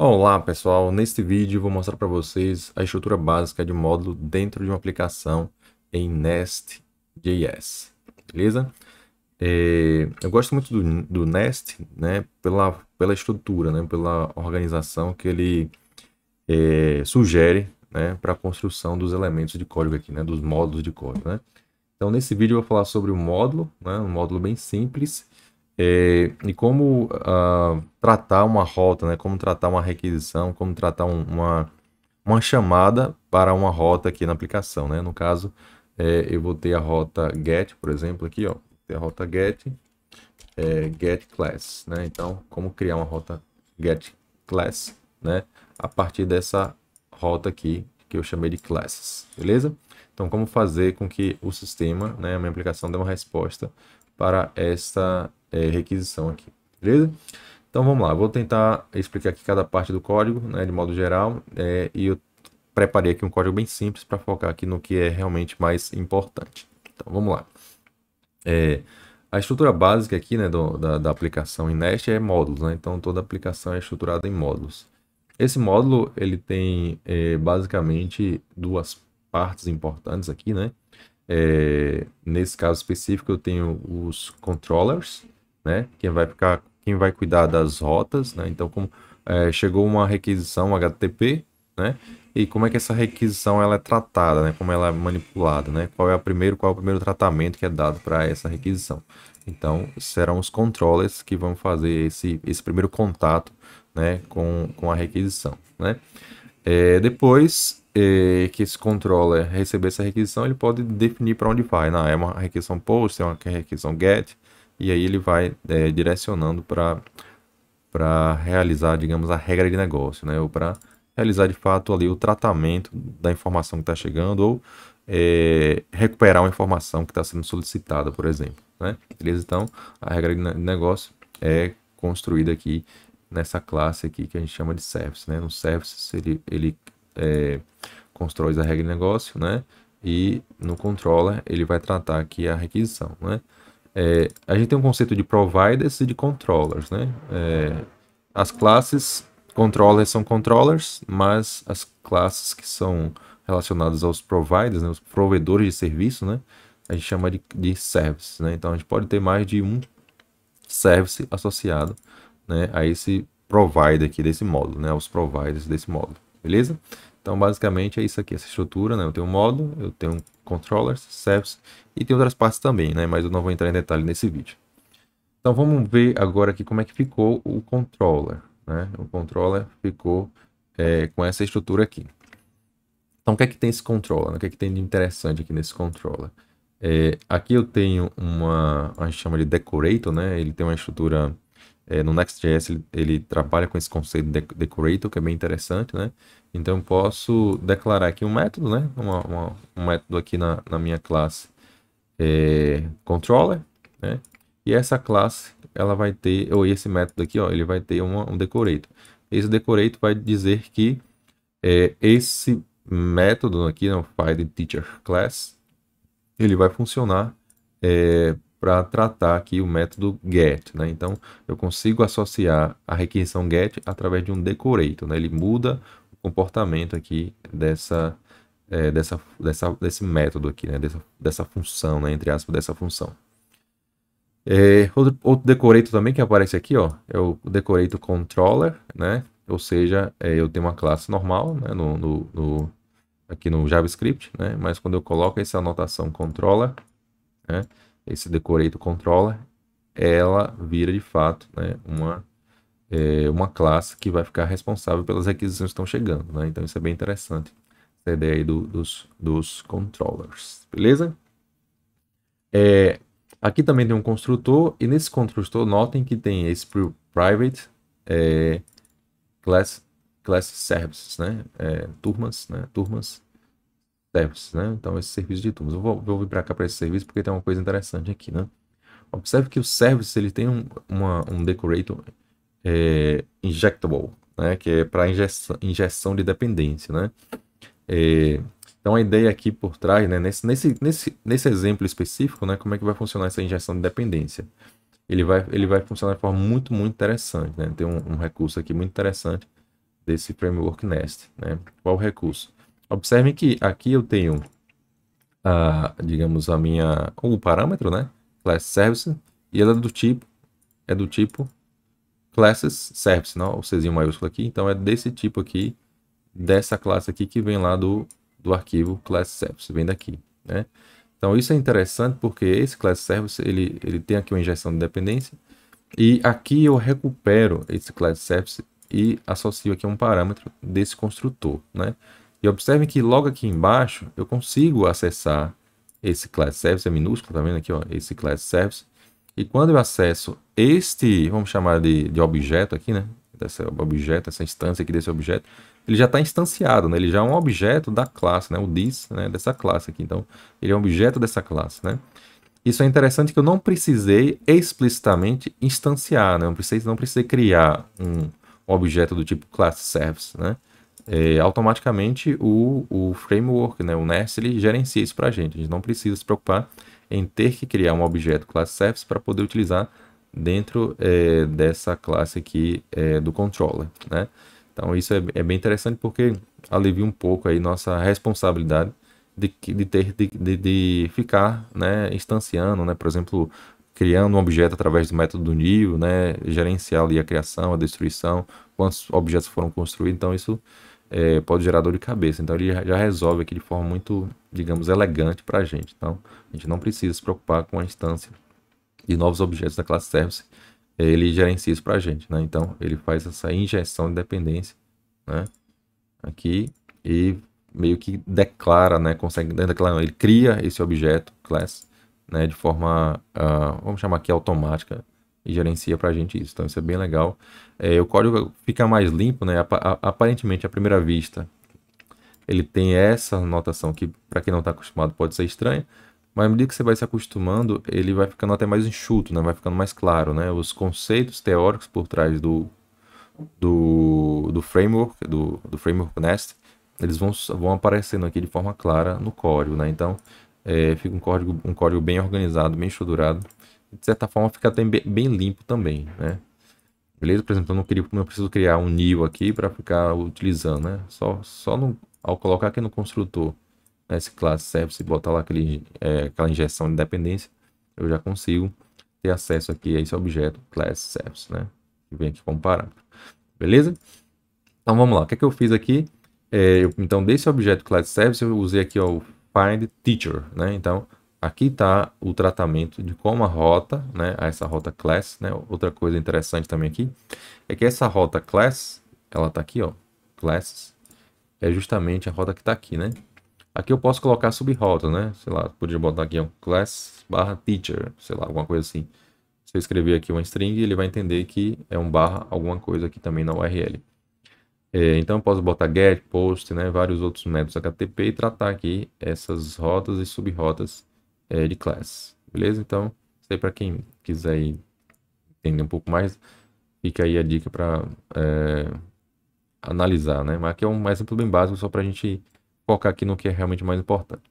Olá pessoal, neste vídeo vou mostrar para vocês a estrutura básica de módulo dentro de uma aplicação em Nest.js, beleza? É, eu gosto muito do, do, Nest, né, pela, pela estrutura, né, pela organização que ele é, sugere né, para a construção dos elementos de código aqui, né, dos módulos de código, né? Então nesse vídeo eu vou falar sobre o módulo, né, um módulo bem simples, é, e como uh, tratar uma rota, né? como tratar uma requisição, como tratar um, uma, uma chamada para uma rota aqui na aplicação. Né? No caso, é, eu vou ter a rota get, por exemplo, aqui, ó, ter a rota get, é, get class. Né? Então, como criar uma rota get class né? a partir dessa rota aqui que eu chamei de classes, beleza? Então, como fazer com que o sistema, né, a minha aplicação dê uma resposta para esta é, requisição aqui, beleza? Então vamos lá, vou tentar explicar aqui cada parte do código, né, de modo geral, é, e eu preparei aqui um código bem simples para focar aqui no que é realmente mais importante. Então vamos lá. É, a estrutura básica aqui né, do, da, da, aplicação em Nest é módulos, né? então toda aplicação é estruturada em módulos. Esse módulo ele tem é, basicamente duas partes importantes aqui, né? É, nesse caso específico eu tenho os controllers, né? Quem vai ficar, quem vai cuidar das rotas, né? Então, como é, chegou uma requisição HTTP, né? E como é que essa requisição ela é tratada, né? Como ela é manipulada, né? Qual é o primeiro, qual é o primeiro tratamento que é dado para essa requisição? Então, serão os controllers que vão fazer esse, esse primeiro contato, né? Com, com a requisição, né? É, depois é, que esse controller receber essa requisição, ele pode definir para onde vai. Não, né? é uma requisição post, é uma requisição get, e aí ele vai é, direcionando para realizar, digamos, a regra de negócio, né? ou para realizar de fato ali o tratamento da informação que está chegando ou é, recuperar uma informação que está sendo solicitada, por exemplo. Né? Beleza? Então, a regra de negócio é construída aqui nessa classe aqui que a gente chama de service, né? No service ele, ele é, constrói a regra de negócio, né? E no controller ele vai tratar aqui a requisição, né? É, a gente tem um conceito de providers e de controllers, né? É, as classes controllers são controllers, mas as classes que são relacionadas aos providers, né, os provedores de serviço, né? A gente chama de, de service, né? Então a gente pode ter mais de um service associado né, a esse provider aqui desse módulo, né? Aos providers desse módulo, beleza? Então, basicamente, é isso aqui, essa estrutura, né? Eu tenho um modo, eu tenho um controllers, service e tem outras partes também, né? Mas eu não vou entrar em detalhe nesse vídeo. Então, vamos ver agora aqui como é que ficou o controller, né? O controller ficou é, com essa estrutura aqui. Então, o que é que tem esse controller? Né? O que é que tem de interessante aqui nesse controller? É, aqui eu tenho uma, a gente chama de decorator, né? Ele tem uma estrutura é, no Next.js ele, ele, trabalha com esse conceito de decorator, que é bem interessante, né? Então eu posso declarar aqui um método, né? Uma, uma, um método aqui na, na minha classe é, controller, né? E essa classe, ela vai ter, ou esse método aqui, ó, ele vai ter uma, um decorator. Esse decorator vai dizer que é, esse método aqui, né, o findTeacherClass, teacher class, ele vai funcionar é, para tratar aqui o método get. Né? Então, eu consigo associar a requisição get através de um decorator. Né? Ele muda o comportamento aqui dessa, é, dessa, dessa, desse método aqui, né? dessa, dessa função, né? entre aspas, dessa função. É, outro, outro decorator também que aparece aqui ó, é o decorator controller, né? ou seja, é, eu tenho uma classe normal né? no, no, no, aqui no JavaScript, né? mas quando eu coloco essa anotação controller, né? esse decorator controller, ela vira de fato né, uma, é, uma classe que vai ficar responsável pelas requisições que estão chegando. Né? Então isso é bem interessante, essa ideia aí do, dos, dos controllers, beleza? É, aqui também tem um construtor, e nesse construtor notem que tem esse private é, class, class services, né? É, turmas, né? Turmas né? Então, esse serviço de turmas. Eu vou, vou vir para cá para esse serviço porque tem uma coisa interessante aqui, né? Observe que o service ele tem um, uma, um decorator é, injectable, né? Que é para injeção, injeção de dependência, né? É, então, a ideia aqui por trás, né? Nesse, nesse, nesse, nesse exemplo específico, né? Como é que vai funcionar essa injeção de dependência? Ele vai, ele vai funcionar de forma muito, muito interessante, né? Tem um, um recurso aqui muito interessante desse framework Nest, né? Qual o recurso? Observem que aqui eu tenho, a, digamos, a minha, o parâmetro, né? Class Service, e ela é do tipo, é do tipo Classes Service, não? Né? o Czinho maiúsculo aqui, então é desse tipo aqui, dessa classe aqui que vem lá do, do arquivo Class Service, vem daqui, né? Então isso é interessante porque esse Class Service, ele, ele tem aqui uma injeção de dependência, e aqui eu recupero esse Class Service e associo aqui um parâmetro desse construtor, né? E observe que logo aqui embaixo eu consigo acessar esse class service, é minúsculo, tá vendo aqui, ó, esse class service. E quando eu acesso este, vamos chamar de, de objeto aqui, né? Desse objeto, essa instância aqui desse objeto, ele já está instanciado, né? Ele já é um objeto da classe, né? O this, né? Dessa classe aqui. Então, ele é um objeto dessa classe, né? Isso é interessante que eu não precisei explicitamente instanciar, né? Eu não precisei, não precisei criar um objeto do tipo class service, né? é, automaticamente o, o framework, né, o Nest, ele gerencia isso para a gente. A gente não precisa se preocupar em ter que criar um objeto classe service para poder utilizar dentro é, dessa classe aqui é, do controller, né? Então isso é, é, bem interessante porque alivia um pouco aí nossa responsabilidade de, de ter de, de, de, ficar, né, instanciando, né, por exemplo, criando um objeto através do método do nível, né, gerenciar ali a criação, a destruição, quantos objetos foram construídos, então isso é, pode gerar dor de cabeça. Então ele já resolve aqui de forma muito, digamos, elegante para a gente. Então a gente não precisa se preocupar com a instância de novos objetos da classe Service. É, ele gerencia isso para a gente. Né? Então ele faz essa injeção de dependência né? aqui e meio que declara, né? consegue né? declarar, ele cria esse objeto class né? de forma, uh, vamos chamar aqui automática, e gerencia para a gente isso. Então isso é bem legal. É, o código fica mais limpo, né? Aparentemente, à primeira vista, ele tem essa notação que para quem não está acostumado pode ser estranha, mas à medida que você vai se acostumando, ele vai ficando até mais enxuto, né? Vai ficando mais claro, né? Os conceitos teóricos por trás do do, do framework, do, do framework Nest, eles vão, vão aparecendo aqui de forma clara no código, né? Então, é, fica um código, um código bem organizado, bem estruturado de certa forma fica bem, bem limpo também, né? Beleza? Por exemplo, eu não, queria, não preciso criar um new aqui para ficar utilizando, né? Só, só no, ao colocar aqui no construtor né, esse classe service e botar lá aquele, é, aquela injeção de dependência, eu já consigo ter acesso aqui a esse objeto class service, né? Que vem aqui como parâmetro. Beleza? Então vamos lá. O que é que eu fiz aqui? É, eu, então, desse objeto class service, eu usei aqui ó, o find teacher, né? Então, aqui está o tratamento de como a rota, né, essa rota class, né, outra coisa interessante também aqui, é que essa rota class, ela está aqui, ó, classes, é justamente a rota que está aqui, né? Aqui eu posso colocar subrota, né? Sei lá, podia botar aqui, ó, class barra teacher, sei lá, alguma coisa assim. Se eu escrever aqui uma string, ele vai entender que é um barra alguma coisa aqui também na URL. É, então eu posso botar get, post, né? Vários outros métodos HTTP e tratar aqui essas rotas e subrotas é, de class, beleza? Então, isso aí para quem quiser entender um pouco mais, fica aí a dica para é, analisar, né? Mas aqui é um exemplo bem básico, só para a gente focar aqui no que é realmente mais importante.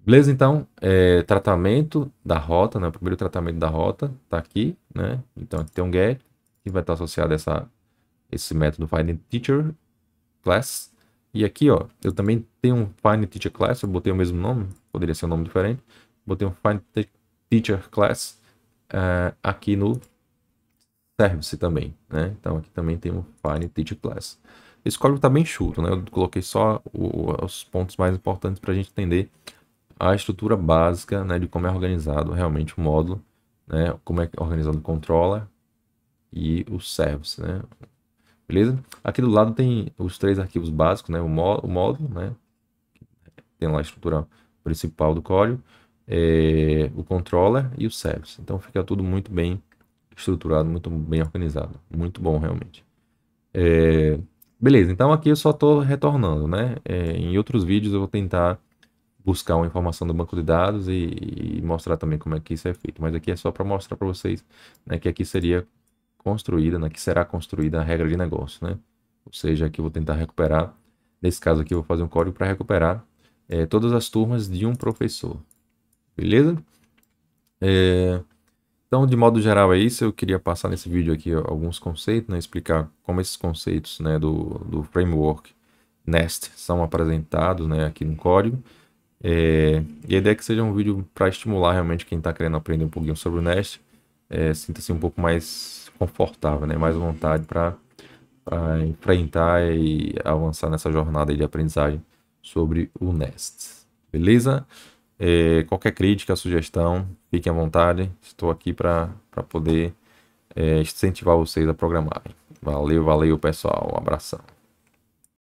Beleza, então, é, tratamento da rota, né? O primeiro tratamento da rota está aqui, né? Então, aqui tem um get, que vai estar associado a essa, esse método findTeacher class. E aqui, ó, eu também tenho um Fine Teacher Class, eu botei o mesmo nome, poderia ser um nome diferente. Botei um Fine Teacher Class uh, aqui no Service também, né? Então aqui também tem um Fine Teacher Class. Esse código está bem chuto, né? Eu coloquei só o, os pontos mais importantes para a gente entender a estrutura básica né, de como é organizado realmente o módulo, né, como é, é organizado o controller e o service, né, Beleza? Aqui do lado tem os três arquivos básicos, né? O, módulo, né? Tem lá a estrutura principal do código, é, o controller e o service. Então fica tudo muito bem estruturado, muito bem organizado. Muito bom, realmente. É, beleza, então aqui eu só estou retornando, né? É, em outros vídeos eu vou tentar buscar uma informação do banco de dados e, e, mostrar também como é que isso é feito. Mas aqui é só para mostrar para vocês né, que aqui seria construída, né, que será construída a regra de negócio, né? Ou seja, aqui eu vou tentar recuperar, nesse caso aqui eu vou fazer um código para recuperar é, todas as turmas de um professor, beleza? É, então, de modo geral é isso, eu queria passar nesse vídeo aqui alguns conceitos, né, explicar como esses conceitos né, do, do framework Nest são apresentados né, aqui no código, é, e a ideia é que seja um vídeo para estimular realmente quem está querendo aprender um pouquinho sobre o Nest, é, sinta-se um pouco mais confortável, né? Mais vontade para enfrentar e avançar nessa jornada de aprendizagem sobre o Nest. Beleza? É, qualquer crítica, sugestão, fiquem à vontade. Estou aqui para poder é, incentivar vocês a programarem. Valeu, valeu, pessoal. Um abração.